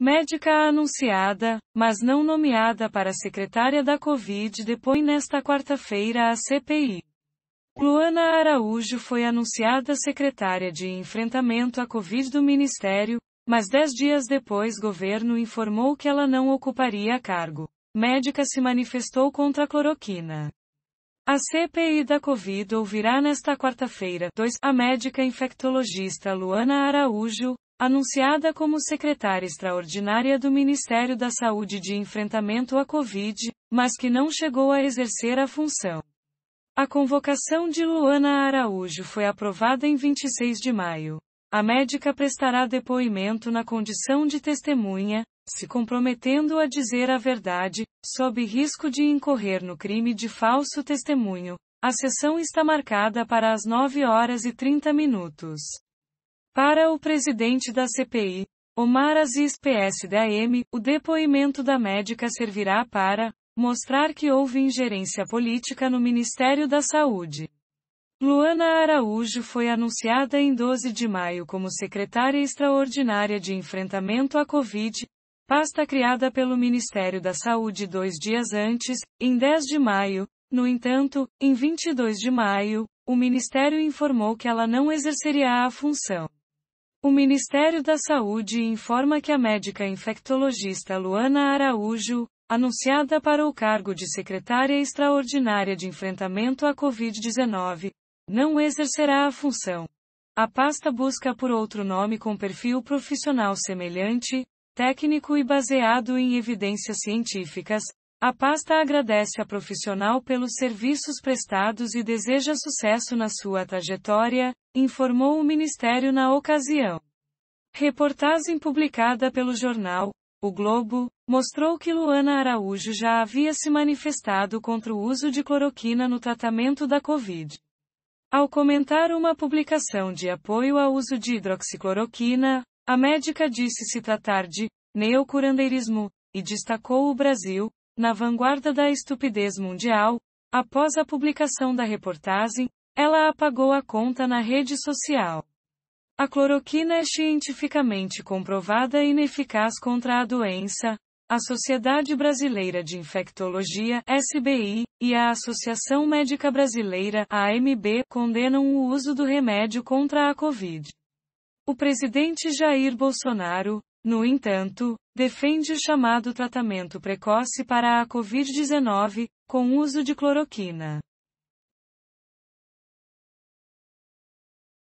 Médica anunciada, mas não nomeada para secretária da Covid depõe nesta quarta-feira a CPI. Luana Araújo foi anunciada secretária de enfrentamento à Covid do Ministério, mas dez dias depois governo informou que ela não ocuparia cargo. Médica se manifestou contra a cloroquina. A CPI da Covid ouvirá nesta quarta-feira, 2, a médica infectologista Luana Araújo, anunciada como secretária extraordinária do Ministério da Saúde de enfrentamento à Covid, mas que não chegou a exercer a função. A convocação de Luana Araújo foi aprovada em 26 de maio. A médica prestará depoimento na condição de testemunha, se comprometendo a dizer a verdade, sob risco de incorrer no crime de falso testemunho. A sessão está marcada para as 9 horas e 30 minutos. Para o presidente da CPI, Omar Aziz PSDM, o depoimento da médica servirá para mostrar que houve ingerência política no Ministério da Saúde. Luana Araújo foi anunciada em 12 de maio como secretária extraordinária de enfrentamento à Covid, pasta criada pelo Ministério da Saúde dois dias antes, em 10 de maio. No entanto, em 22 de maio, o Ministério informou que ela não exerceria a função. O Ministério da Saúde informa que a médica infectologista Luana Araújo, anunciada para o cargo de secretária extraordinária de enfrentamento à Covid-19, não exercerá a função. A pasta busca por outro nome com perfil profissional semelhante, técnico e baseado em evidências científicas. A pasta agradece a profissional pelos serviços prestados e deseja sucesso na sua trajetória, informou o Ministério na ocasião. Reportagem publicada pelo jornal O Globo mostrou que Luana Araújo já havia se manifestado contra o uso de cloroquina no tratamento da Covid. Ao comentar uma publicação de apoio ao uso de hidroxicloroquina, a médica disse se tratar de neocurandeirismo e destacou o Brasil, na vanguarda da estupidez mundial, após a publicação da reportagem, ela apagou a conta na rede social. A cloroquina é cientificamente comprovada ineficaz contra a doença. A Sociedade Brasileira de Infectologia, SBI, e a Associação Médica Brasileira, AMB, condenam o uso do remédio contra a Covid. O presidente Jair Bolsonaro, no entanto, defende o chamado tratamento precoce para a Covid-19, com uso de cloroquina.